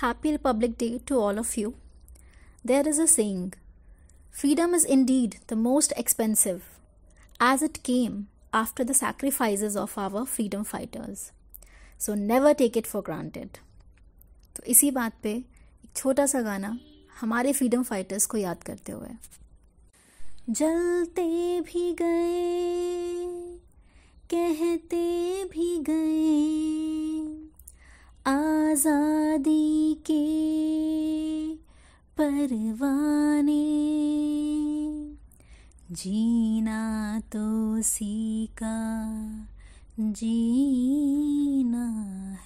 Happy Republic Day to all of you. There is a saying Freedom is indeed the most expensive, as it came after the sacrifices of our freedom fighters. So never take it for granted. तो इसी बात पे एक छोटा सा गाना हमारे freedom fighters को याद करते हुए जलते भी गए कहते भी गए आज़ादी के परवाने जीना तो सीखा जीना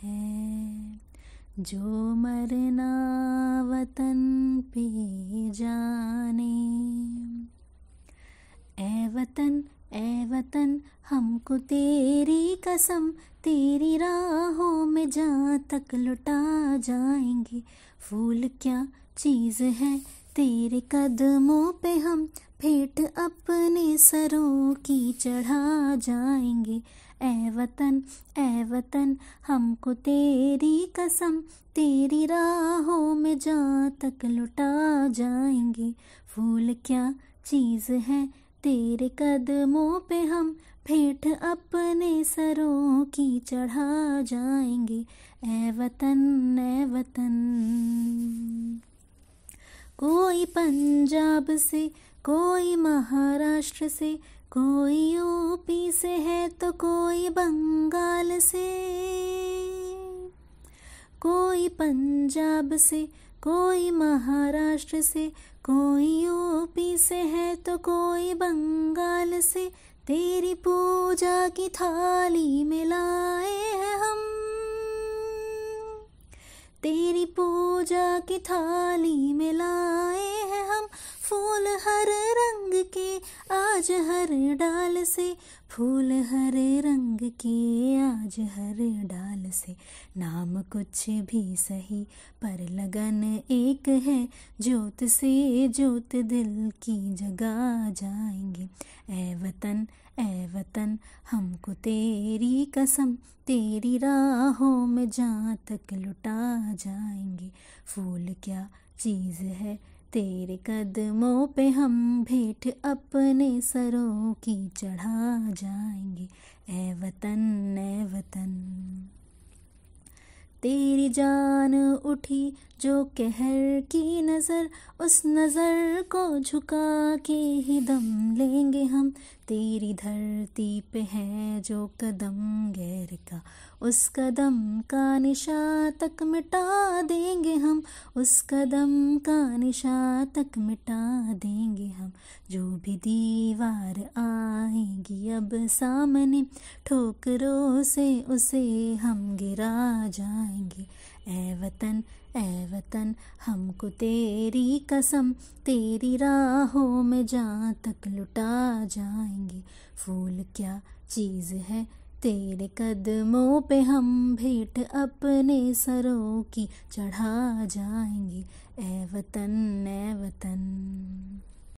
है जो मरना वतन पे जाने ए वतन ए वतन हमको तेरी कसम तेरी राहों में जा तक लुटा जाएंगे फूल क्या चीज़ है तेरे कदमों पे हम फेट अपने सरों की चढ़ा जाएंगे ए वतन ए वतन हमको तेरी कसम तेरी राहों में जहाँ तक लुटा जाएंगे फूल क्या चीज़ है तेरे कदमों पे हम फेंट अपने सरों की चढ़ा जाएंगे ए वतन ए वतन कोई पंजाब से कोई महाराष्ट्र से कोई यूपी से है तो कोई बंगाल से कोई पंजाब से कोई महाराष्ट्र से कोई यूपी से है तो कोई बंगाल से तेरी पूजा की थाली में लाए हैं हम तेरी पूजा की थाली में लाए हम फूल हरे रंग के आज हर डाल से फूल हरे रंग के आज हर डाल से नाम कुछ भी सही पर लगन एक है जोत से जोत दिल की जगा जाएंगे ऐ वतन ऐ वतन हमको तेरी कसम तेरी राहों में जहाँ तक लुटा जाएंगे फूल क्या चीज़ है तेरे कदमों पे हम भेंट अपने सरों की चढ़ा जाएंगे ए वतन ए वतन तेरी जान उठी जो कहर की नज़र उस नज़र को झुका के ही दम लेंगे हम तेरी धरती पे है जो कदम गैर का उस कदम का निशा तक मिटा देंगे हम उस कदम का निशा तक मिटा देंगे हम जो भी दीवार आएगी अब सामने ठोकरों से उसे हम गिरा जाएंगे ऐ वतन ऐ वतन हमको तेरी कसम तेरी राहों में जहाँ तक लुटा जाएंगे फूल क्या चीज़ है तेरे कदमों पे हम भेंट अपने सरों की चढ़ा जाएंगे ऐ वतन ऐ वतन